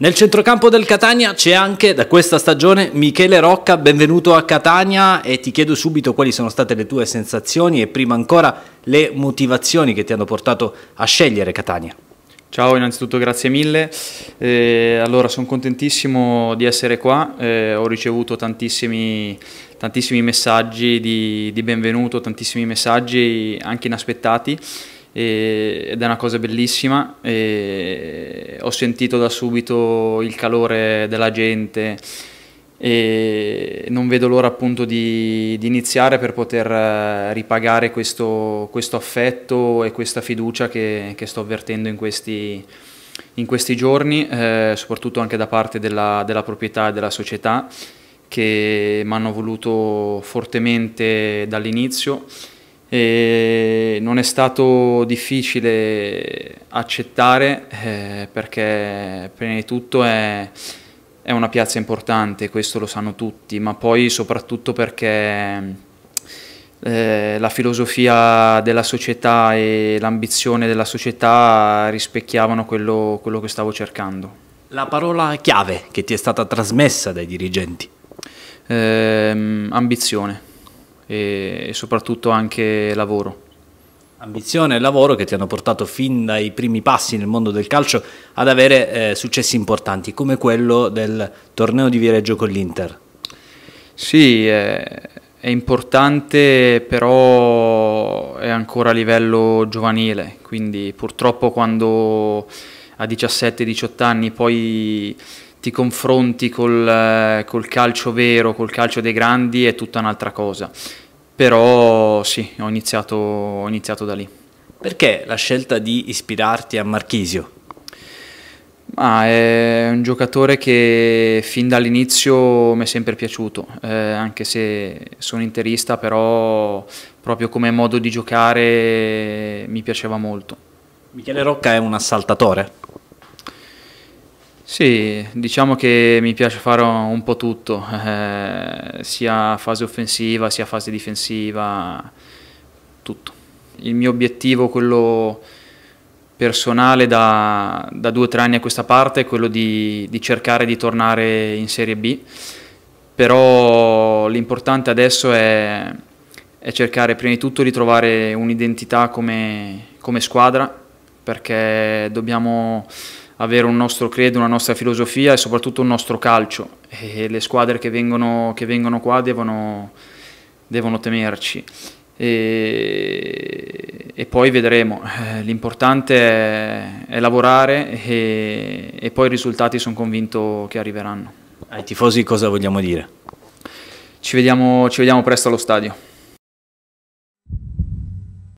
Nel centrocampo del Catania c'è anche da questa stagione Michele Rocca, benvenuto a Catania e ti chiedo subito quali sono state le tue sensazioni e prima ancora le motivazioni che ti hanno portato a scegliere Catania. Ciao, innanzitutto grazie mille. Eh, allora, sono contentissimo di essere qua, eh, ho ricevuto tantissimi, tantissimi messaggi di, di benvenuto, tantissimi messaggi anche inaspettati e, ed è una cosa bellissima. ho sentito da subito il calore della gente e non vedo l'ora appunto di, di iniziare per poter eh, ripagare questo, questo affetto e questa fiducia che, che sto avvertendo in questi, in questi giorni, eh, soprattutto anche da parte della, della proprietà e della società che mi hanno voluto fortemente dall'inizio e non è stato difficile accettare eh, perché prima di tutto è, è, una piazza importante, questo lo sanno tutti, ma poi soprattutto perché eh, la filosofia della società e l'ambizione della società rispecchiavano quello, quello che stavo cercando. La parola chiave che ti è stata trasmessa dai dirigenti? Eh, ambizione e, e soprattutto anche lavoro. Ambizione e lavoro che ti hanno portato fin dai primi passi nel mondo del calcio ad avere eh, successi importanti come quello del torneo di Viareggio con l'Inter. Sì, è, è, importante però è ancora a livello giovanile, quindi purtroppo quando a 17-18 anni poi ti confronti col, eh, col calcio vero, col calcio dei grandi, è tutta un'altra cosa. Però sì, ho iniziato, ho iniziato da lì. Perché la scelta di ispirarti a Marchisio? Ah, è un giocatore che fin dall'inizio mi è sempre piaciuto, eh, anche se sono interista, però proprio come modo di giocare mi piaceva molto. Michele Rocca è un assaltatore? Sì, diciamo che mi piace fare un po' tutto, eh, sia fase offensiva sia fase difensiva, tutto. Il mio obiettivo, quello personale da, da due o tre anni a questa parte, è quello di, di cercare di tornare in Serie B, però l'importante adesso è, è, cercare prima di tutto di trovare un'identità come, come squadra, perché dobbiamo avere un nostro credo, una nostra filosofia e soprattutto un nostro calcio. E le squadre che vengono, che vengono qua devono, devono temerci. E, e, poi vedremo. Eh, l'importante è, è, lavorare e, e poi i risultati sono convinto che arriveranno. Ai tifosi cosa vogliamo dire? Ci vediamo, ci vediamo presto allo stadio.